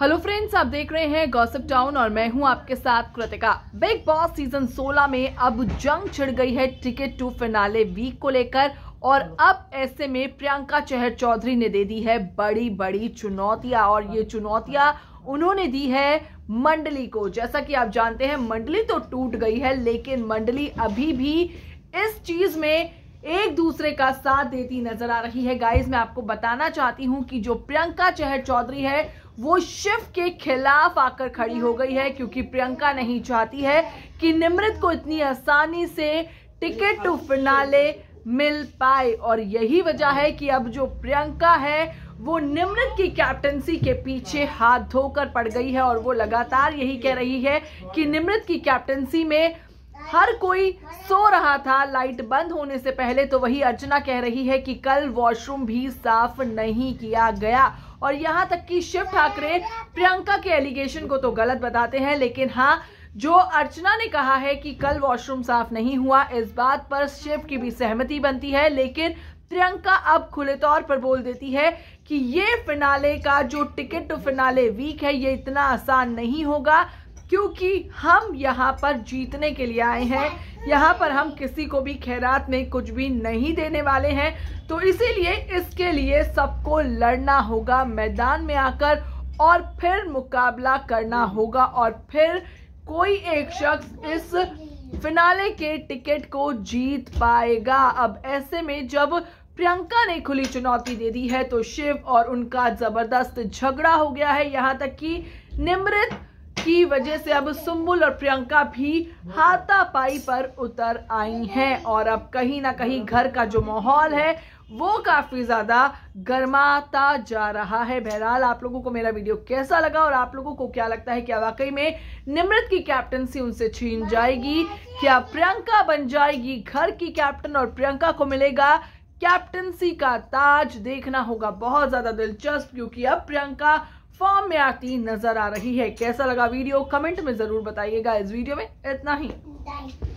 hello friends आप देख रहे हैं गॉसिप टाउन और मैं हूं आपके साथ कृतिका बिग बॉस सीजन 16 में अब जंग छिड़ गई है टिकट टू फिनाले वीक को लेकर और अब ऐसे में प्रियंका चहर चौधरी ने दे दी है बड़ी बड़ी चुनौतियां और ये चुनौतियां उन्होंने दी है मंडली को जैसा कि आप जानते हैं मंडली तो टूट गई है लेकिन मंडली अभी भी इस चीज में एक दूसरे का साथ देती नजर आ रही है गाइज मैं आपको बताना चाहती हूं कि जो प्रियंका चहर चौधरी है वो शिव के खिलाफ आकर खड़ी हो गई है क्योंकि प्रियंका नहीं चाहती है कि निमृत को इतनी आसानी से टिकट टू फिनाले मिल पाए और यही वजह है कि अब जो प्रियंका है वो निमृत की कैप्टनसी के पीछे हाथ धोकर पड़ गई है और वो लगातार यही कह रही है कि निमृत की कैप्टनसी में हर कोई सो रहा था लाइट बंद होने से पहले तो वही अर्चना कह रही है कि कल वॉशरूम भी साफ नहीं किया गया और यहाँ तक कि शिव ठाकरे प्रियंका के एलिगेशन को तो गलत बताते हैं लेकिन हाँ जो अर्चना ने कहा है कि कल वॉशरूम साफ नहीं हुआ इस बात पर शिव की भी सहमति बनती है लेकिन प्रियंका अब खुले तौर पर बोल देती है कि ये फिनाले का जो टिकट टू फिनाले वीक है ये इतना आसान नहीं होगा क्योंकि हम यहाँ पर जीतने के लिए आए हैं यहाँ पर हम किसी को भी खैरात में कुछ भी नहीं देने वाले हैं तो इसीलिए इसके लिए सबको लड़ना होगा मैदान में आकर और फिर मुकाबला करना होगा और फिर कोई एक शख्स इस फिनाले के टिकट को जीत पाएगा अब ऐसे में जब प्रियंका ने खुली चुनौती दे दी है तो शिव और उनका जबरदस्त झगड़ा हो गया है यहाँ तक कि निमृत जिसकी वजह से अब सुम्बुल और प्रियंका भी हाथापाई पर उतर आई हैं और अब कहीं ना कहीं घर का जो माहौल है वो काफ़ी ज़्यादा गर्माता जा रहा है बहरहाल आप लोगों को मेरा वीडियो कैसा लगा और आप लोगों को क्या लगता है क्या वाकई में निमृत की कैप्टनसी उनसे छीन जाएगी क्या प्रियंका बन जाएगी घर की कैप्टन और प्रियंका को मिलेगा कैप्टनसी का ताज देखना होगा बहुत ज़्यादा दिलचस्प क्योंकि अब प्रियंका फॉर्म में आती नजर आ रही है कैसा लगा वीडियो कमेंट में जरूर बताइएगा इस वीडियो में इतना ही